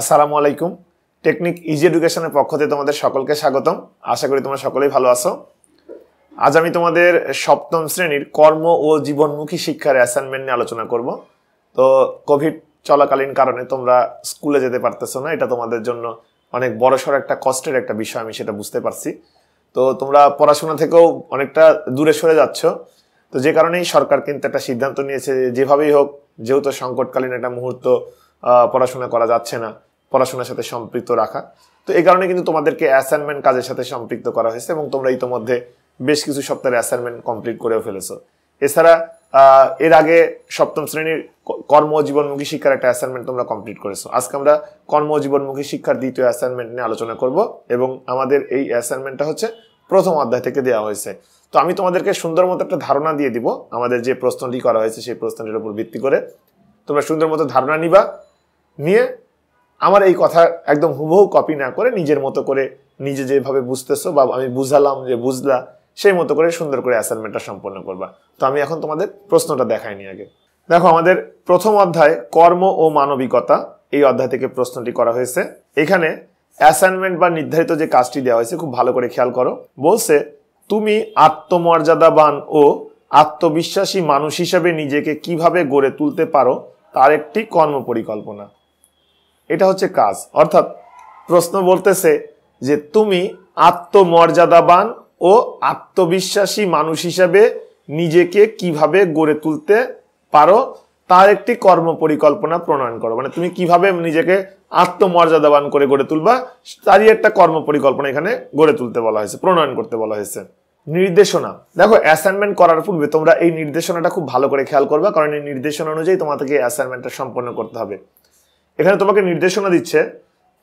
আসসালামু আলাইকুম technique easy এডুকেশনের পক্ষ থেকে তোমাদের সকলকে স্বাগতম আশা করি তোমরা সকলেই ভালো আছো আজ আমি তোমাদের সপ্তম শ্রেণীর কর্ম ও জীবনমুখী শিক্ষার অ্যাসাইনমেন্ট নিয়ে আলোচনা করব তো কোভিড চলাকালীন কারণে তোমরা স্কুলে যেতে পারতেছো না এটা তোমাদের জন্য অনেক বড়সড় একটা কষ্টের একটা বিষয় আমি সেটা বুঝতে পারছি তো তোমরা পড়াশোনা থেকেও অনেকটা দূরে সরে যাচ্ছ তো যে কারণেই সরকার কিন্তু একটা সিদ্ধান্ত নিয়েছে যেভাবেই হোক যেহেতু সংকটকালীন একটা মুহূর্ত পড়াশোনা করা যাচ্ছে না পড়াশোনার সাথে সম্পৃক্ত রাখা তো এই কারণে কিন্তু তোমাদেরকে অ্যাসাইনমেন্ট কাজের সাথে সম্পৃক্ত করা হয়েছে এবং তোমরা ইতোমধ্যে বেশ কিছু সপ্তাহের অ্যাসাইনমেন্ট কমপ্লিট করেও ফেলেছো এছাড়া এর আগে সপ্তম শ্রেণীর কর্মজীবনমুখী শিক্ষার একটা অ্যাসাইনমেন্ট তোমরা কমপ্লিট করেছো আজকে আমরা কর্মজীবনমুখী শিক্ষার দ্বিতীয় অ্যাসাইনমেন্ট নিয়ে আলোচনা করব এবং আমাদের এই অ্যাসাইনমেন্টটা হচ্ছে প্রথম অধ্যায় থেকে দেওয়া হয়েছে তো আমি তোমাদেরকে সুন্দর মতো একটা ধারণা দিয়ে দিব আমাদের যে প্রশ্নটি করা হয়েছে সেই প্রশ্নটির উপর ভিত্তি করে তোমরা সুন্দর মতো ধারণা নিবা নিয়ে আমার এই কথা একদম হুবহু কপি না করে নিজের মতো করে নিজে যেভাবে বুঝতেছো বা আমি বুঝালাম যে বুঝলা সেই মতো করে সুন্দর করে অ্যাসাইনমেন্টটা সম্পন্ন করবা তো আমি এখন তোমাদের প্রশ্নটা দেখাইনি আগে দেখো আমাদের প্রথম অধ্যায় কর্ম ও মানবিকতা এই অধ্যায় থেকে প্রশ্নটি করা হয়েছে এখানে অ্যাসাইনমেন্ট বা নির্ধারিত যে কাজটি দেওয়া হয়েছে খুব ভালো করে খেয়াল করো বলছে তুমি আত্মমর্যাদাবান ও আত্মবিশ্বাসী মানুষ হিসেবে নিজেকে কিভাবে গড়ে তুলতে পারো তার একটি কর্ম পরিকল্পনা এটা হচ্ছে কাজ অর্থাৎ প্রশ্ন বলতেছে যে তুমি আত্মমর্যাদাবান ও আত্মবিশ্বাসী মানুষ হিসাবে নিজেকে কিভাবে গড়ে তুলতে পারো তার একটি কর্ম পরিকল্পনা প্রণয়ন করো মানে তুমি কিভাবে নিজেকে আত্মমর্যাদাবান করে গড়ে তুলবা তারই একটা কর্ম পরিকল্পনা এখানে গড়ে তুলতে বলা হয়েছে প্রণয়ন করতে বলা হয়েছে নির্দেশনা দেখো অ্যাসাইনমেন্ট করার পূর্বে তোমরা এই নির্দেশনাটা খুব ভালো করে খেয়াল করবে কারণ এই নির্দেশনা অনুযায়ী তোমাদেরকে অ্যাসাইনমেন্টটা সম্পন্ন করতে হবে এখানে তোমাকে নির্দেশনা দিচ্ছে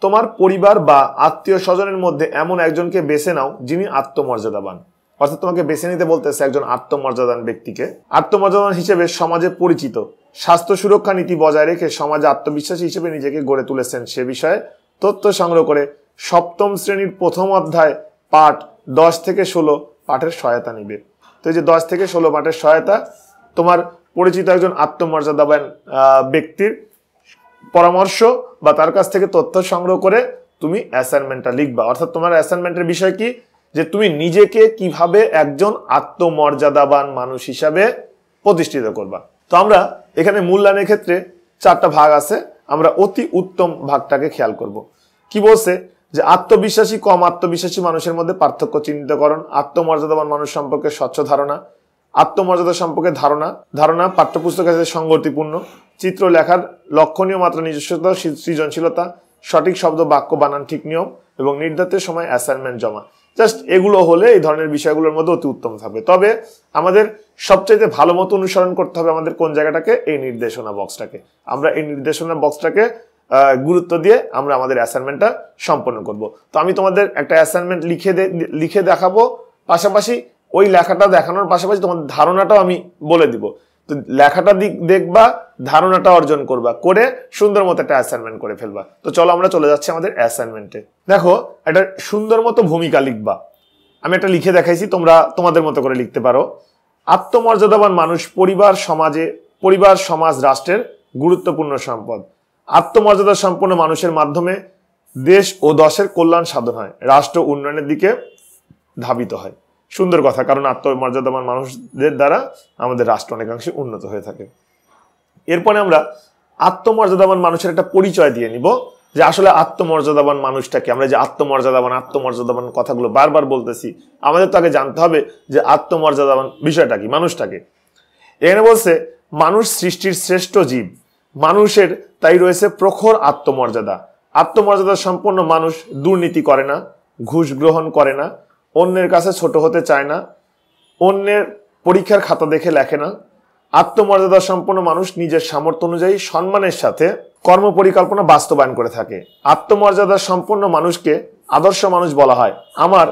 তোমার পরিবার বা আত্মীয় স্বজনের মধ্যে এমন একজনকে বেছে নাও যিনি আত্মমর্যাদাবান অর্থাৎ তোমাকে বেছে নিতে বলতেছে একজন আত্মমর্যাদান ব্যক্তিকে আত্মমর্যাদান হিসেবে সমাজে পরিচিত স্বাস্থ্য সুরক্ষা নীতি বজায় রেখে সমাজে আত্মবিশ্বাসী হিসেবে নিজেকে গড়ে তুলেছেন সে বিষয়ে তথ্য সংগ্রহ করে সপ্তম শ্রেণীর প্রথম অধ্যায় পাঠ দশ থেকে ষোলো পাঠের সহায়তা নিবে তো এই যে দশ থেকে ষোলো পাঠের সহায়তা তোমার পরিচিত একজন আত্মমর্যাদাবান ব্যক্তির পরামর্শ বা তার কাছ থেকে তথ্য সংগ্রহ করে তুমি অ্যাসাইনমেন্টটা লিখবা অর্থাৎ তোমার অ্যাসাইনমেন্টের বিষয় কি যে তুমি নিজেকে কিভাবে একজন আত্মমর্যাদাবান মানুষ হিসাবে প্রতিষ্ঠিত করবা তো আমরা এখানে মূল্যায়নের ক্ষেত্রে চারটা ভাগ আছে আমরা অতি উত্তম ভাগটাকে খেয়াল করব। কি বলছে যে আত্মবিশ্বাসী কম আত্মবিশ্বাসী মানুষের মধ্যে পার্থক্য চিহ্নিতকরণ আত্মমর্যাদাবান মানুষ সম্পর্কে স্বচ্ছ ধারণা আত্মমর্যাদা সম্পর্কে ধারণা ধারণা পাঠ্যপুস্তকের সাথে সংগতিপূর্ণ চিত্র লেখার লক্ষণীয় মাত্রা নিজস্বতা সৃজনশীলতা সঠিক শব্দ বাক্য বানান ঠিক নিয়ম এবং নির্ধারিত সময় অ্যাসাইনমেন্ট জমা জাস্ট এগুলো হলে এই ধরনের বিষয়গুলোর মধ্যে অতি উত্তম থাকবে তবে আমাদের সবচাইতে ভালো মতো অনুসরণ করতে হবে আমাদের কোন জায়গাটাকে এই নির্দেশনা বক্সটাকে আমরা এই নির্দেশনা বক্সটাকে গুরুত্ব দিয়ে আমরা আমাদের অ্যাসাইনমেন্টটা সম্পন্ন করব তো আমি তোমাদের একটা অ্যাসাইনমেন্ট লিখে লিখে দেখাবো পাশাপাশি ওই লেখাটা দেখানোর পাশাপাশি তোমাদের ধারণাটাও আমি বলে দিব তো লেখাটা দিক দেখবা ধারণাটা অর্জন করবা করে সুন্দর মতো একটা অ্যাসাইনমেন্ট করে ফেলবা তো চলো আমরা চলে যাচ্ছি আমাদের অ্যাসাইনমেন্টে দেখো একটা সুন্দর মতো ভূমিকা লিখবা আমি একটা লিখে দেখাইছি তোমরা তোমাদের মতো করে লিখতে পারো আত্মমর্যাদাবান মানুষ পরিবার সমাজে পরিবার সমাজ রাষ্ট্রের গুরুত্বপূর্ণ সম্পদ আত্মমর্যাদা সম্পন্ন মানুষের মাধ্যমে দেশ ও দশের কল্যাণ সাধন হয় রাষ্ট্র উন্নয়নের দিকে ধাবিত হয় সুন্দর কথা কারণ আত্মমর্যাদাবান মানুষদের দ্বারা আমাদের রাষ্ট্র অনেকাংশে উন্নত হয়ে থাকে এরপরে আমরা আত্মমর্যাদাবান মানুষের একটা পরিচয় দিয়ে নিব যে আসলে আত্মমর্যাদাবান মানুষটাকে আমরা যে আত্মমর্যাদাবান আত্মমর্যাদাবান কথাগুলো বারবার বলতেছি আমাদের তো আগে জানতে হবে যে আত্মমর্যাদাবান বিষয়টা কি মানুষটাকে এখানে বলছে মানুষ সৃষ্টির শ্রেষ্ঠ জীব মানুষের তাই রয়েছে প্রখর আত্মমর্যাদা আত্মমর্যাদা সম্পন্ন মানুষ দুর্নীতি করে না ঘুষ গ্রহণ করে না অন্যের কাছে ছোট হতে চায় না অন্যের পরীক্ষার খাতা দেখে লেখে না আত্মমর্যাদা সম্পন্ন মানুষ নিজের সামর্থ্য অনুযায়ী সম্মানের সাথে কর্ম পরিকল্পনা বাস্তবায়ন করে থাকে আত্মমর্যাদা সম্পন্ন মানুষকে আদর্শ মানুষ বলা হয় আমার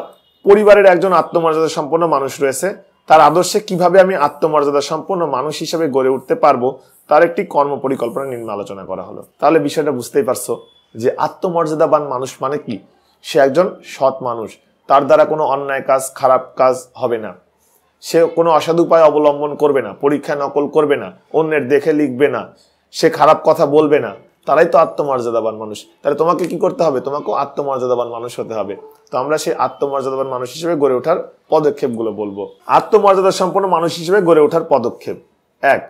পরিবারের একজন আত্মমর্যাদা সম্পন্ন মানুষ রয়েছে তার আদর্শে কিভাবে আমি আত্মমর্যাদা সম্পন্ন মানুষ হিসেবে গড়ে উঠতে পারবো তার একটি কর্ম পরিকল্পনা নিম্ন আলোচনা করা হলো তাহলে বিষয়টা বুঝতেই পারছো যে আত্মমর্যাদাবান মানুষ মানে কি সে একজন সৎ মানুষ তার দ্বারা কোনো অন্যায় কাজ খারাপ কাজ হবে না সে কোনো অসাধু উপায় অবলম্বন করবে না পরীক্ষা নকল করবে না অন্যের দেখে লিখবে না সে খারাপ কথা বলবে না তারাই তো আত্মমর্যাদাবান মানুষ তাহলে তোমাকে কি করতে হবে তোমাকেও আত্মমর্যাদাবান মানুষ হতে হবে তো আমরা সেই আত্মমর্যাদাবান মানুষ হিসেবে গড়ে ওঠার পদক্ষেপগুলো বলবো আত্মমর্যাদা সম্পন্ন মানুষ হিসেবে গড়ে ওঠার পদক্ষেপ এক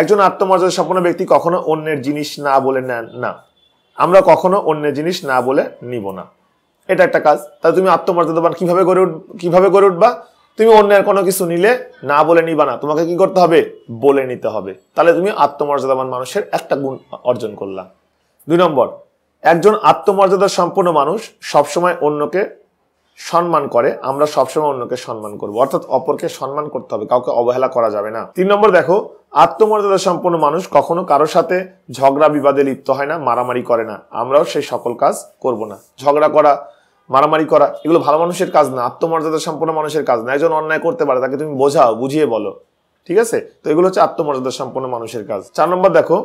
একজন আত্মমর্যাদা সম্পন্ন ব্যক্তি কখনো অন্যের জিনিস না বলে নেন না আমরা কখনো অন্যের জিনিস না বলে নিব না এটা একটা কাজ তাহলে তুমি আত্মমর্যাদাবান কিভাবে গড়ে উঠ কিভাবে গড়ে উঠবা তুমি অন্যের কোনো কিছু নিলে না বলে নিবা না তোমাকে কি করতে হবে বলে নিতে হবে তাহলে তুমি আত্মমর্যাদাবান মানুষের একটা গুণ অর্জন করলা দুই নম্বর একজন আত্মমর্যাদা সম্পন্ন মানুষ সবসময় অন্যকে সম্মান করে আমরা সবসময় অন্যকে সম্মান করব অর্থাৎ অপরকে সম্মান করতে হবে কাউকে অবহেলা করা যাবে না তিন নম্বর দেখো আত্মমর্যাদা সম্পন্ন মানুষ কখনো কারোর সাথে ঝগড়া বিবাদে লিপ্ত হয় না মারামারি করে না আমরাও সেই সকল কাজ করব না ঝগড়া করা মারামারি করা এগুলো ভালো মানুষের কাজ না আত্মমর্যাদা সম্পন্ন মানুষের কাজ না একজন অন্যায় করতে পারে তাকে তুমি বোঝাও বুঝিয়ে বলো ঠিক আছে তো এগুলো হচ্ছে আত্মমর্যাদা সম্পন্ন মানুষের কাজ চার নম্বর দেখো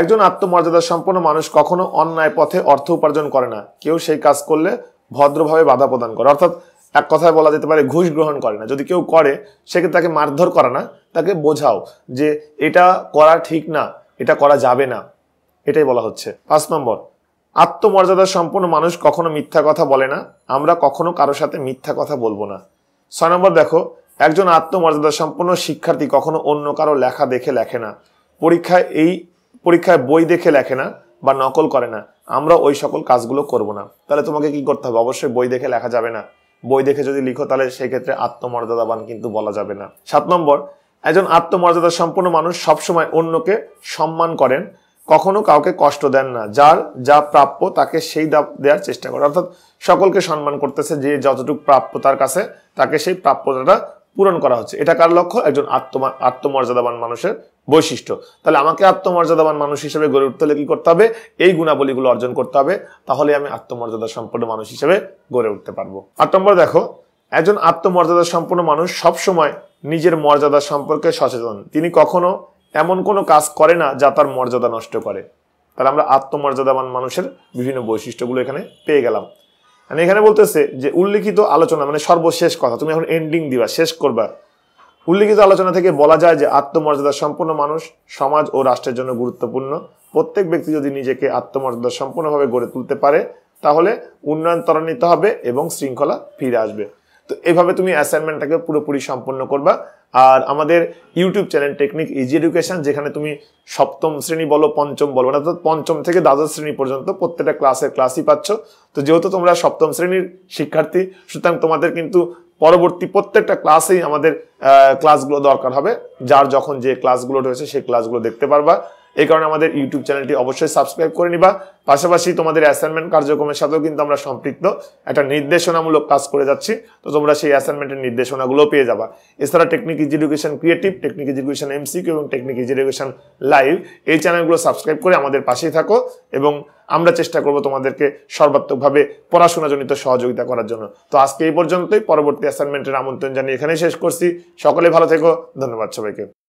একজন আত্মমর্যাদা সম্পন্ন মানুষ কখনো অন্যায় পথে অর্থ উপার্জন করে না কেউ সেই কাজ করলে ভদ্রভাবে বাধা প্রদান করে অর্থাৎ এক কথায় বলা যেতে পারে ঘুষ গ্রহণ করে না যদি কেউ করে সেক্ষেত্রে তাকে মারধর করা না তাকে বোঝাও যে এটা করা ঠিক না এটা করা যাবে না এটাই বলা হচ্ছে পাঁচ নম্বর আত্মমর্যাদা সম্পন্ন মানুষ কখনো মিথ্যা কথা বলে না আমরা কখনো কারো সাথে মিথ্যা কথা বলবো না ছয় নম্বর দেখো একজন আত্মমর্যাদা সম্পন্ন শিক্ষার্থী কখনো অন্য কারো লেখা দেখে লেখে না পরীক্ষায় এই পরীক্ষায় বই দেখে লেখে না বা নকল করে না আমরা ওই সকল কাজগুলো করব না তাহলে তোমাকে কি করতে হবে অবশ্যই বই দেখে লেখা যাবে না বই দেখে যদি লিখো তাহলে সেক্ষেত্রে আত্মমর্যাদাবান কিন্তু বলা যাবে না সাত নম্বর একজন আত্মমর্যাদা সম্পন্ন মানুষ সবসময় অন্যকে সম্মান করেন কখনো কাউকে কষ্ট দেন না যার যা প্রাপ্য তাকে সেই দেওয়ার চেষ্টা করে অর্থাৎ সকলকে সম্মান করতেছে যে যতটুকু প্রাপ্য তার কাছে তাকে সেই প্রাপ্যতাটা পূরণ করা হচ্ছে এটা কার লক্ষ্য একজন আত্ম আত্মমর্যাদাবান মানুষের বৈশিষ্ট্য তাহলে আমাকে আত্মমর্যাদাবান মানুষ হিসেবে গড়ে উঠতে হলে কী করতে হবে এই গুণাবলীগুলো অর্জন করতে হবে তাহলে আমি আত্মমর্যাদা সম্পন্ন মানুষ হিসেবে গড়ে উঠতে পারবো আট নম্বর দেখো একজন আত্মমর্যাদা সম্পন্ন মানুষ সবসময় নিজের মর্যাদা সম্পর্কে সচেতন তিনি কখনো এমন কোনো কাজ করে না যা তার মর্যাদা নষ্ট করে তাহলে আমরা আত্মমর্যাদাবান মানুষের বিভিন্ন বৈশিষ্ট্যগুলো এখানে পেয়ে গেলাম মানে এখানে বলতেছে যে উল্লিখিত আলোচনা মানে সর্বশেষ কথা তুমি এখন এন্ডিং দিবা শেষ করবা উল্লিখিত আলোচনা থেকে বলা যায় যে আত্মমর্যাদা সম্পন্ন মানুষ সমাজ ও রাষ্ট্রের জন্য গুরুত্বপূর্ণ প্রত্যেক ব্যক্তি যদি নিজেকে আত্মমর্যাদা সম্পূর্ণভাবে গড়ে তুলতে পারে তাহলে উন্নয়ন ত্বরান্বিত হবে এবং শৃঙ্খলা ফিরে আসবে তো এভাবে তুমি অ্যাসাইনমেন্টটাকে পুরোপুরি সম্পন্ন করবা আর আমাদের YouTube channel Technique Easy Education যেখানে তুমি সপ্তম শ্রেণী বলো পঞ্চম বলো মানে অর্থাৎ পঞ্চম থেকে দ্বাদশ শ্রেণী পর্যন্ত প্রত্যেকটা ক্লাসের ক্লাসই পাচ্ছ তো যেহেতু তোমরা সপ্তম শ্রেণীর শিক্ষার্থী সুতরাং তোমাদের কিন্তু পরবর্তী প্রত্যেকটা ক্লাসেই আমাদের ক্লাসগুলো দরকার হবে যার যখন যে ক্লাসগুলো রয়েছে সেই ক্লাসগুলো দেখতে পারবা এই কারণে আমাদের ইউটিউব চ্যানেলটি অবশ্যই সাবস্ক্রাইব করে নিবা পাশাপাশি তোমাদের অ্যাসাইনমেন্ট কার্যক্রমের সাথেও কিন্তু আমরা সম্পৃক্ত একটা নির্দেশনামূলক কাজ করে যাচ্ছি তো তোমরা সেই অ্যাসাইনমেন্টের নির্দেশনাগুলো পেয়ে যাবা এছাড়া Technique Easy Education Creative Technique Easy Education MCQ এবং টেকনিক ইজ এডুকেশন লাইভ এই চ্যানেলগুলো সাবস্ক্রাইব করে আমাদের পাশেই থাকো এবং আমরা চেষ্টা করব তোমাদেরকে সর্বাত্মকভাবে পড়াশোনাজনিত সহযোগিতা করার জন্য তো আজকে এই পর্যন্তই পরবর্তী অ্যাসাইনমেন্টের আমন্ত্রণ জানিয়ে এখানে শেষ করছি সকলে ভালো থেকো ধন্যবাদ সবাইকে